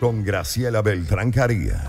con Graciela Beltrán Carías.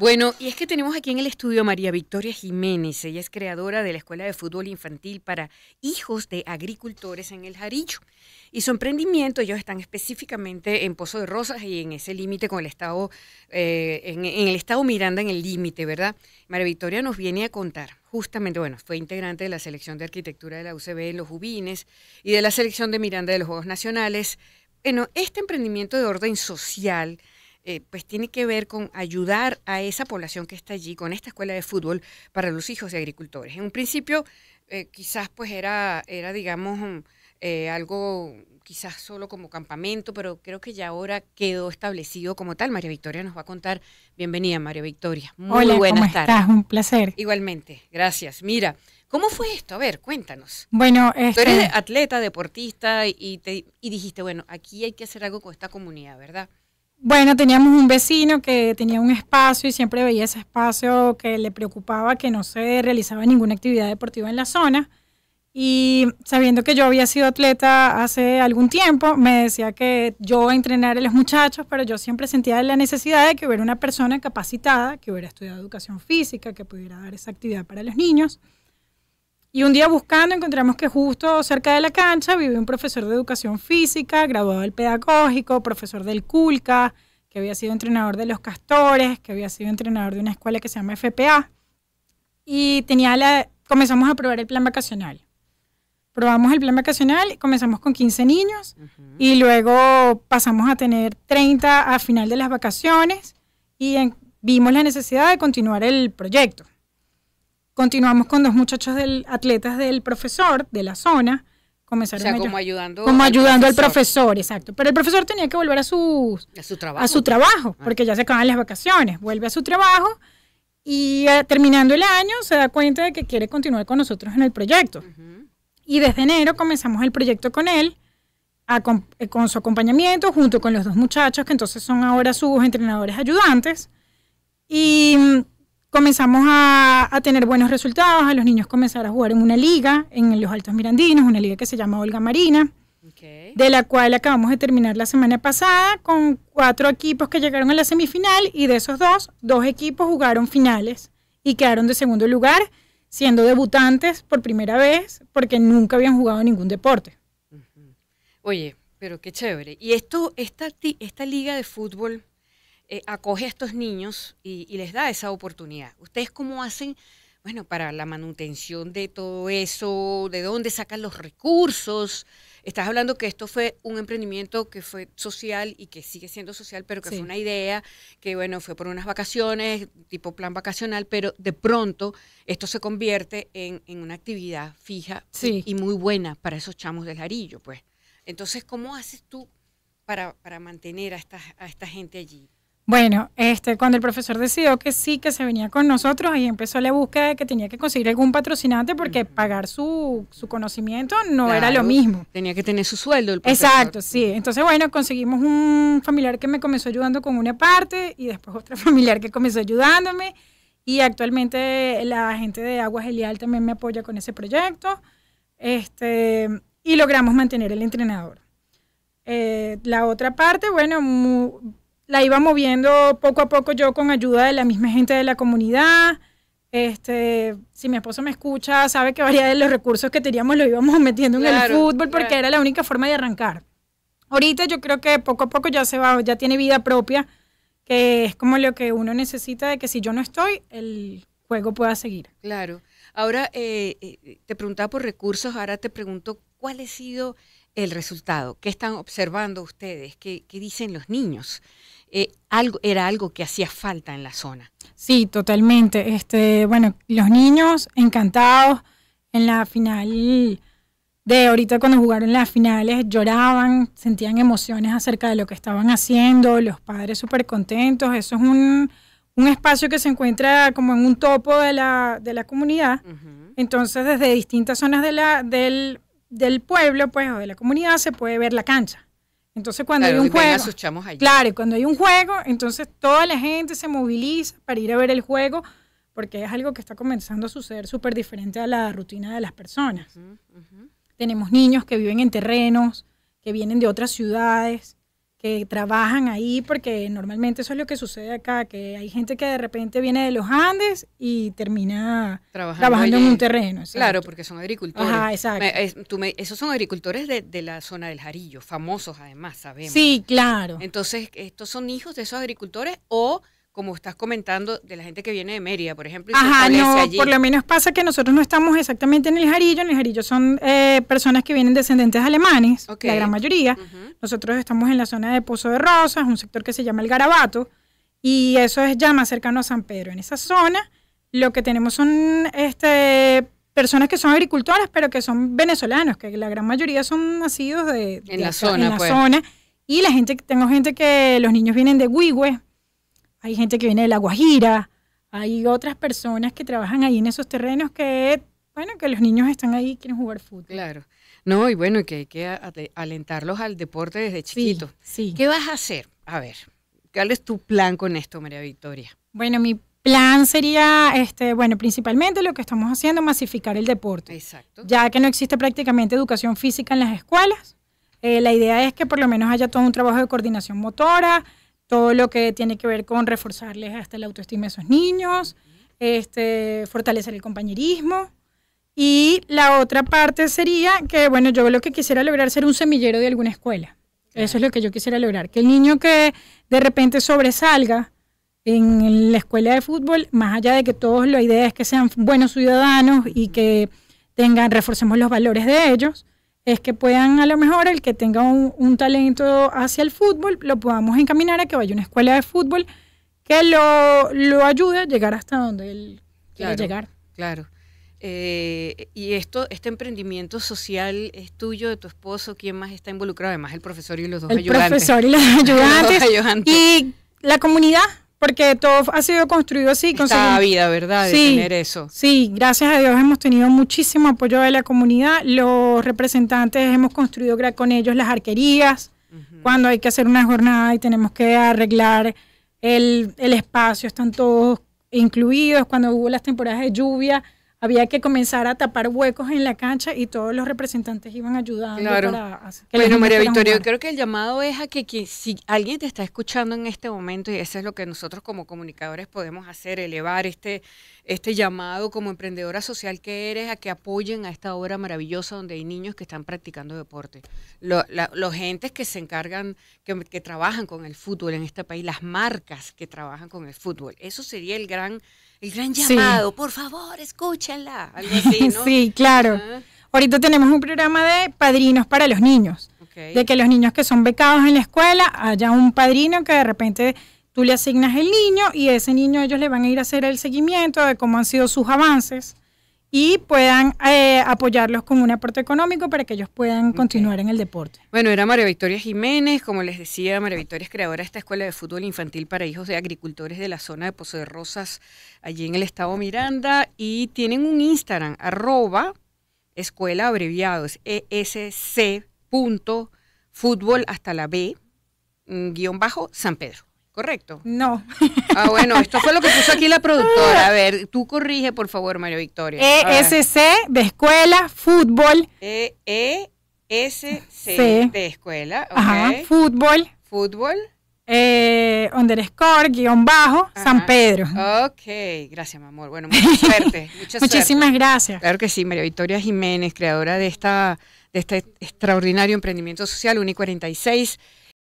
Bueno, y es que tenemos aquí en el estudio a María Victoria Jiménez. Ella es creadora de la Escuela de Fútbol Infantil para Hijos de Agricultores en El Jaricho. Y su emprendimiento, ellos están específicamente en Pozo de Rosas y en ese límite con el estado, eh, en, el estado Miranda, en el límite, ¿verdad? María Victoria nos viene a contar, justamente, bueno, fue integrante de la selección de arquitectura de la UCB en los Jubines y de la selección de Miranda de los Juegos Nacionales. Bueno, este emprendimiento de orden social eh, pues tiene que ver con ayudar a esa población que está allí con esta escuela de fútbol para los hijos de agricultores. En un principio eh, quizás pues era, era digamos, eh, algo quizás solo como campamento, pero creo que ya ahora quedó establecido como tal. María Victoria nos va a contar. Bienvenida, María Victoria. Muy Hola, buenas tardes. Un placer. Igualmente, gracias. Mira, ¿Cómo fue esto? A ver, cuéntanos. Bueno, este... tú eres este atleta, deportista y, y dijiste, bueno, aquí hay que hacer algo con esta comunidad, ¿verdad? Bueno, teníamos un vecino que tenía un espacio y siempre veía ese espacio que le preocupaba que no se realizaba ninguna actividad deportiva en la zona. Y sabiendo que yo había sido atleta hace algún tiempo, me decía que yo entrenara a los muchachos, pero yo siempre sentía la necesidad de que hubiera una persona capacitada, que hubiera estudiado educación física, que pudiera dar esa actividad para los niños. Y un día buscando encontramos que justo cerca de la cancha vive un profesor de educación física, graduado del pedagógico, profesor del CULCA, que había sido entrenador de los Castores, que había sido entrenador de una escuela que se llama FPA. Y tenía comenzamos a probar el plan vacacional. Probamos el plan vacacional, comenzamos con 15 niños y luego pasamos a tener 30 a final de las vacaciones y vimos la necesidad de continuar el proyecto. Continuamos con dos muchachos del atletas del profesor de la zona. Comenzaron como ayudando. Como ayudando al profesor, exacto. Pero el profesor tenía que volver a su, a su trabajo, ah. porque ya se acaban las vacaciones. Vuelve a su trabajo y eh, terminando el año se da cuenta de que quiere continuar con nosotros en el proyecto. Y desde enero comenzamos el proyecto con él, eh, con, su acompañamiento, junto con los dos muchachos que entonces son ahora sus entrenadores ayudantes. Y mm, comenzamos a, tener buenos resultados, a los niños comenzar a jugar en una liga, en los Altos Mirandinos, una liga que se llama Olga Marina, de la cual acabamos de terminar la semana pasada con cuatro equipos que llegaron a la semifinal y de esos dos, dos equipos jugaron finales y quedaron de segundo lugar, siendo debutantes por primera vez porque nunca habían jugado ningún deporte. Oye, pero qué chévere. Y esto, esta, esta liga de fútbol eh, acoge a estos niños y, les da esa oportunidad. ¿Ustedes cómo hacen, bueno, para la manutención de todo eso? ¿De dónde sacan los recursos? Estás hablando que esto fue un emprendimiento que fue social y que sigue siendo social, pero que fue una idea, que bueno, fue por unas vacaciones, tipo plan vacacional, pero de pronto esto se convierte en, una actividad fija y, muy buena para esos chamos del Jarillo, pues. Entonces, ¿cómo haces tú para, para mantener a a esta gente allí? Bueno, este, cuando el profesor decidió que sí, que se venía con nosotros, y empezó la búsqueda de que tenía que conseguir algún patrocinante porque pagar su, su conocimiento no era lo mismo. Tenía que tener su sueldo el profesor. Exacto, sí. Entonces, bueno, conseguimos un familiar que me comenzó ayudando con una parte y después otro familiar que comenzó ayudándome. Y actualmente la gente de Aguas Elial también me apoya con ese proyecto. Este, y logramos mantener el entrenador. Eh, la otra parte, bueno, la iba moviendo poco a poco yo con ayuda de la misma gente de la comunidad. Este, si mi esposo me escucha, sabe que varios de los recursos que teníamos lo íbamos metiendo en el fútbol porque era la única forma de arrancar. Ahorita yo creo que poco a poco ya se va, ya tiene vida propia, que es como lo que uno necesita de que si yo no estoy, el juego pueda seguir. Claro. Ahora eh, eh, te preguntaba por recursos, ahora te pregunto ¿Cuál ha sido el resultado? ¿Qué están observando ustedes? ¿Qué, dicen los niños? Eh, era algo que hacía falta en la zona. Sí, totalmente. Este, bueno, los niños encantados en la final de ahorita cuando jugaron las finales, lloraban, sentían emociones acerca de lo que estaban haciendo, los padres súper contentos. Eso es un, espacio que se encuentra como en un topo de la, comunidad. Entonces, desde distintas zonas de la, del, del pueblo, pues, o de la comunidad, se puede ver la cancha. Entonces cuando hay un juego, claro, cuando hay un juego, entonces toda la gente se moviliza para ir a ver el juego, porque es algo que está comenzando a suceder súper diferente a la rutina de las personas. Tenemos niños que viven en terrenos, que vienen de otras ciudades, que trabajan ahí, porque normalmente eso es lo que sucede acá, que hay gente que de repente viene de los Andes y termina trabajando, en un terreno. Claro, porque son agricultores. Ajá, exacto. esos son agricultores de, de, la zona del Jarillo, famosos además, sabemos. Sí, claro. Entonces, estos son hijos de esos agricultores o como estás comentando, de la gente que viene de Mérida, por ejemplo. Ajá, no, por lo menos pasa que nosotros no estamos exactamente en el Jarillo, en el Jarillo son eh, personas que vienen descendentes alemanes, la gran mayoría. Nosotros estamos en la zona de Pozo de Rosas, un sector que se llama el Garabato, y eso es ya más cercano a San Pedro. En esa zona lo que tenemos son este, personas que son agricultoras, pero que son venezolanos, que la gran mayoría son nacidos de, en la, zona, pues. zona. Y la gente, tengo gente que los niños vienen de Huigüe, hay gente que viene de La Guajira, hay otras personas que trabajan ahí en esos terrenos que, bueno, que los niños están ahí y quieren jugar fútbol. Claro. No, y bueno, que hay que alentarlos al deporte desde chiquito. Sí, ¿Qué vas a hacer? A ver, ¿cuál es tu plan con esto, María Victoria? Bueno, mi plan sería, este, bueno, principalmente lo que estamos haciendo, masificar el deporte. Exacto. Ya que no existe prácticamente educación física en las escuelas, eh, la idea es que por lo menos haya todo un trabajo de coordinación motora, todo lo que tiene que ver con reforzarles hasta la autoestima de esos niños, este, fortalecer el compañerismo. Y la otra parte sería que, bueno, yo lo que quisiera lograr ser un semillero de alguna escuela. Eso es lo que yo quisiera lograr, que el niño que de repente sobresalga en la escuela de fútbol, más allá de que todos la idea es que sean buenos ciudadanos y que tengan, reforcemos los valores de ellos, es que puedan a lo mejor el que tenga un, talento hacia el fútbol, lo podamos encaminar a que vaya a una escuela de fútbol que lo, ayude a llegar hasta donde él quiere llegar. Claro. Eh, y esto, este emprendimiento social es tuyo, de tu esposo, ¿quién más está involucrado? Además, el profesor y los dos profesor y ayudantes. Y la comunidad, porque todo ha sido construido así. la vida, ¿verdad? tener eso. Sí, gracias a Dios hemos tenido muchísimo apoyo de la comunidad. Los representantes hemos construido con ellos las arquerías. Cuando hay que hacer una jornada y tenemos que arreglar el, el espacio, están todos incluidos. Cuando hubo las temporadas de lluvia, había que comenzar a tapar huecos en la cancha y todos los representantes iban ayudando claro. Bueno, pues, María Victoria, yo creo que el llamado es a que, si alguien te está escuchando en este momento, y eso es lo que nosotros como comunicadores podemos hacer, elevar este, este llamado como emprendedora social que eres, a que apoyen a esta obra maravillosa donde hay niños que están practicando deporte. Lo, la, los gentes que se encargan, que trabajan con el fútbol en este país, las marcas que trabajan con el fútbol. Eso sería el gran el gran llamado, por favor, escúchenla. sí, claro. Ahorita tenemos un programa de padrinos para los niños, de que los niños que son becados en la escuela, haya un padrino que de repente tú le asignas el niño y a ese niño ellos le van a ir a hacer el seguimiento de cómo han sido sus avances y puedan eh, apoyarlos con un aporte económico para que ellos puedan continuar en el deporte. Bueno, era María Victoria Jiménez, como les decía, María Victoria es creadora de esta escuela de fútbol infantil para hijos de agricultores de la zona de Pozo de Rosas, allí en el estado Miranda, y tienen un Instagram, arroba escuela abreviados, es hasta la B, mm, guión bajo, San Pedro. ¿correcto? No. Ah, bueno, esto fue lo que puso aquí la productora. A ver, tú corrige, por favor, María Victoria. ESC e de escuela, fútbol. ESC e de escuela. Ajá, fútbol. Fútbol. Eh, underscore, guión bajo, San Pedro. Ok, gracias, mi amor. Bueno, mucha suerte. Muchísimas gracias. Claro que sí, María Victoria Jiménez, creadora de, esta, de este extraordinario emprendimiento social, Uni 46